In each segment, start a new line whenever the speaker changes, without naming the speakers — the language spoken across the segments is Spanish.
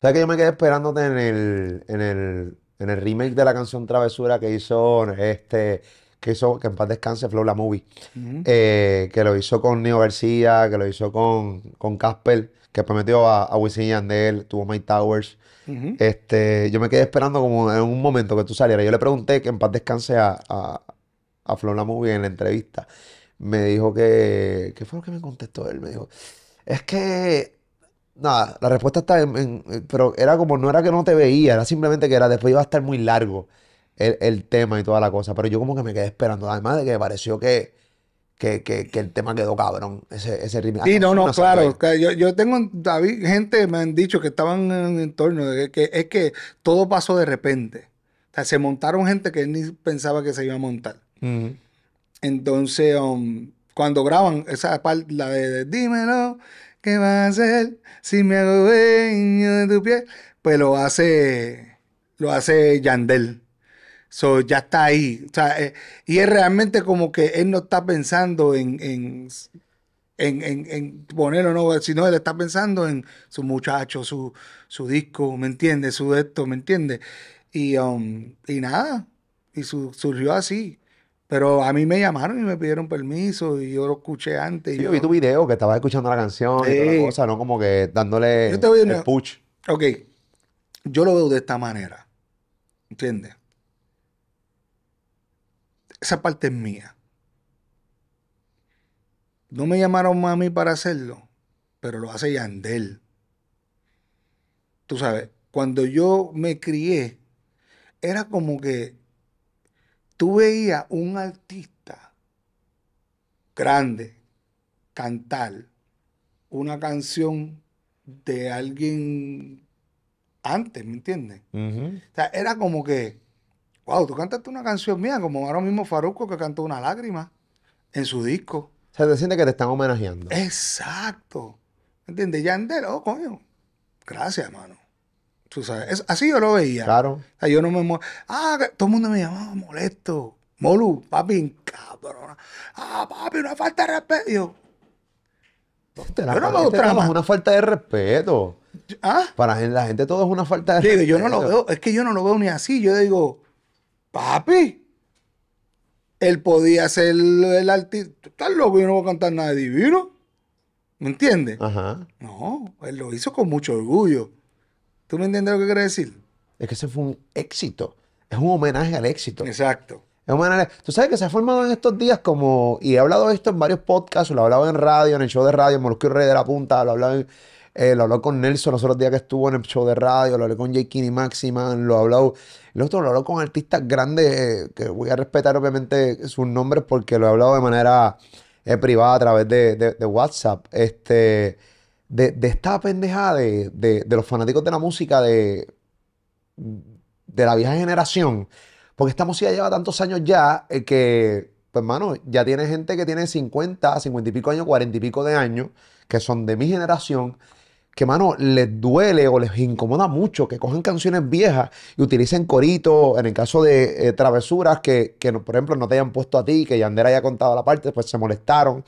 ¿Sabes que yo me quedé esperándote en el, en el, remake de la canción Travesura que hizo este que hizo, que en paz descanse, Flow La Movie, eh, que lo hizo con Neo García, que lo hizo con, con Casper, que prometió a, a Wisin Yandel, tuvo Mike Towers. este, yo me quedé esperando como en un momento que tú salieras. Yo le pregunté que en paz descanse a, a, a Flow La Movie en la entrevista. Me dijo que, ¿qué fue lo que me contestó él? Me dijo, es que nada, la respuesta está en, eh, Pero era como, no era que no te veía, era simplemente que era después iba a estar muy largo el, tema y toda la cosa. Pero yo como que me quedé esperando, además
de que pareció
que, el tema quedó cabrón, ese, ese ritmo. Sí, no, no, claro.
Yo, yo, tengo, David, gente me han dicho que estaban en el entorno, de que, es que todo pasó de repente. se montaron gente que él ni pensaba que se iba a montar. Entonces, um, cuando graban esa parte, la de, Dímelo, ¿qué va a hacer si me hago dueño de tu piel? Pues lo hace, lo hace Yandel. So, ya está ahí. Eh, y es realmente como que él no está pensando en, en, en, en, ponerlo, no, sino él está pensando en su muchacho, su, su disco, ¿me entiendes? Su esto, ¿me entiendes? Y, um, y nada, y surgió así. Pero a mí me llamaron y me pidieron permiso y yo lo escuché antes. yo vi tu
video que estabas escuchando la canción y toda
cosa, ¿no? Como que dándole el push. Ok, yo lo veo de esta manera, ¿entiendes? Esa parte es mía. No me llamaron a mí para hacerlo, pero lo hace Yandel. Tú sabes, cuando yo me crié, era como que tú veías un artista grande cantar una canción de alguien antes, ¿me entiendes? O sea, era como que, wow, tú cantaste una canción mía, como ahora mismo Faruco que cantó una lágrima en su disco. O sea, te sientes que te están homenajeando. Exacto. ¿Me entiendes? Yandel, oh, coño. Gracias, hermano. Tú sabes, así yo lo veía. Claro. yo no me... Ah, todo el mundo me llamaba molesto. Molu, papi, cabrón. Ah, papi, una falta de respeto. Yo, no me
una falta de respeto. ¿Ah? Para la gente todo es una falta de respeto. Yo ¿ah? no lo veo, es
que yo no lo veo ni así. Yo digo, papi, él podía ser el, artista. estás loco, yo no voy a cantar nada divino. ¿Me entiendes? Ajá. No, él lo hizo con mucho orgullo. ¿Tú no entiendes lo que quiero decir? Es que
ese fue un éxito. Es un homenaje al éxito. Exacto. Es un homenaje. Tú sabes que se ha formado en estos días como. Y he hablado de esto en varios podcasts, lo he hablado en radio, en el show de radio, en y Rey de la Punta, lo he hablado en. Eh, lo con Nelson los otros días que estuvo en el show de radio, lo hablé con Jake y Maximan, lo hablado, El otro lo hablado con artistas grandes, eh, que voy a respetar obviamente sus nombres porque lo he hablado de manera eh, privada a través de, de, WhatsApp. Este, de, esta pendejada de, los fanáticos de la música de, de la vieja generación. Porque esta música lleva tantos años ya eh, que, pues, mano ya tiene gente que tiene 50, 50 y pico años, 40 y pico de años, que son de mi generación, que, mano, les duele o les incomoda mucho que cogen canciones viejas y utilicen coritos, en el caso de eh, travesuras que, que, por ejemplo, no te hayan puesto a ti, que Yandera haya contado la parte, pues se molestaron.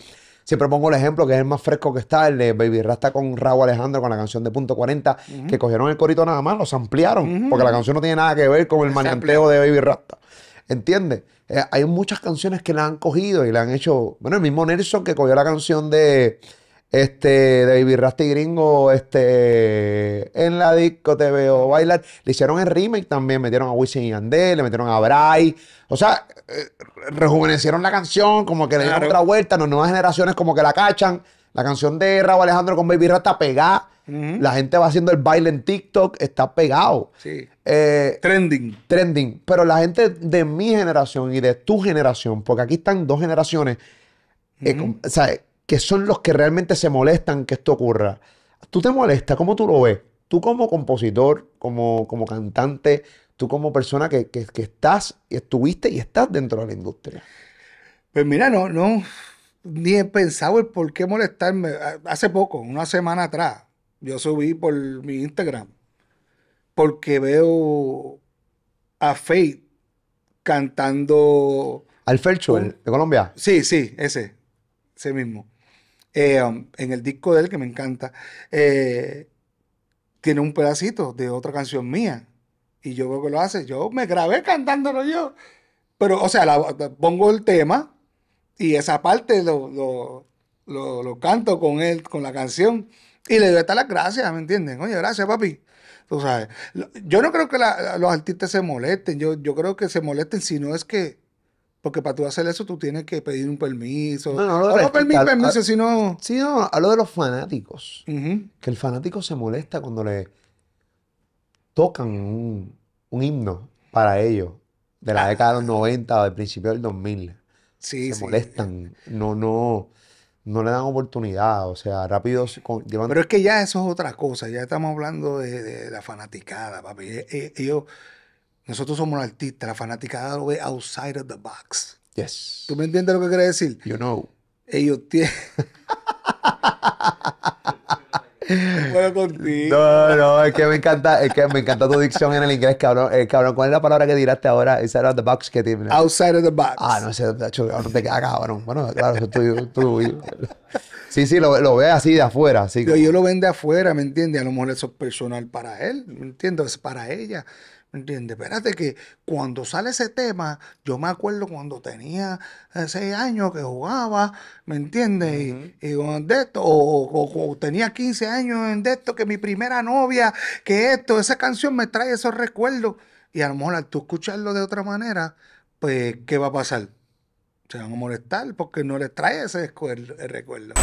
Siempre pongo el ejemplo que es el más fresco que está, el de Baby Rasta con Raúl Alejandro con la canción de Punto 40, que cogieron el corito nada más, los ampliaron, porque la canción no tiene nada que ver con el manianteo de Baby Rasta. ¿Entiendes? Eh, hay muchas canciones que la han cogido y la han hecho. Bueno, el mismo Nelson que cogió la canción de este, de Baby y Gringo, este, en la disco te veo bailar. Le hicieron el remake también, metieron a Wisin y Andel, le metieron a Bray. O sea, eh, rejuvenecieron la canción, como que le dieron otra vuelta, las nuevas generaciones como que la cachan. La canción de Raúl Alejandro con Baby Rasta pegada. La gente va haciendo el baile en TikTok, está pegado. Sí. Eh, trending. Trending. Pero la gente de mi generación y de tu generación, porque aquí están dos generaciones, o sea, que son los que realmente se molestan que esto ocurra. ¿Tú te molestas? ¿Cómo tú lo ves? Tú como compositor, como, como cantante,
tú como persona que, que, que estás, estuviste y estás dentro de la industria. Pues mira, no, no, ni he pensado el por qué molestarme. Hace poco, una semana atrás, yo subí por mi Instagram porque veo a Faith cantando. Al Felcho, de Colombia. Sí, sí, ese, ese mismo. Eh, um, en el disco de él, que me encanta, eh, tiene un pedacito de otra canción mía. Y yo veo que lo hace. Yo me grabé cantándolo yo. Pero, o sea, pongo el tema y esa parte lo, canto con él, con la canción. Y le doy hasta las gracias, ¿me entienden? Oye, gracias, papi. Yo no creo que los artistas se molesten. Yo, yo creo que se molesten si no es que porque para tú hacer eso, tú tienes que pedir un permiso. No, no, no, ah, permiso, permiso,
sino... Sí, no, hablo de los fanáticos. Que el fanático se molesta cuando le tocan un, un himno para ellos de la ah. década de los 90 o del principio del 2000. Sí, se molestan. No, no no le dan oportunidad, o sea, rápido llevan... Pero
es que ya eso es otra cosa, ya estamos hablando de, de la fanaticada, papi. Eh, eh, ellos, nosotros somos los artistas, la fanática lo ve outside of the box. Yes. ¿Tú me entiendes lo que quiere decir? You know. Ellos tienen.
bueno contigo. No, no, es que me encanta, es que me encanta tu dicción en el inglés, cabrón. Eh, cabrón, ¿cuál es la palabra que tiraste ahora? Inside of the box que tiene. Outside of the box. Ah, no sé, no
te queda, cabrón. Bueno, claro, eso tú. Sí, sí, lo, ve así de afuera. Así Pero yo lo ven de afuera, ¿me entiendes? A lo mejor eso es personal para él, ¿me entiendes? Es para ella. ¿Me entiendes? Espérate que cuando sale ese tema, yo me acuerdo cuando tenía eh, seis años que jugaba, ¿me entiendes? y, esto, o, tenía 15 años en de esto, que mi primera novia, que esto, esa canción me trae esos recuerdos. Y a lo mejor al tú escucharlo de otra manera, pues, ¿qué va a pasar? Se van a molestar porque no les trae ese recuerdo.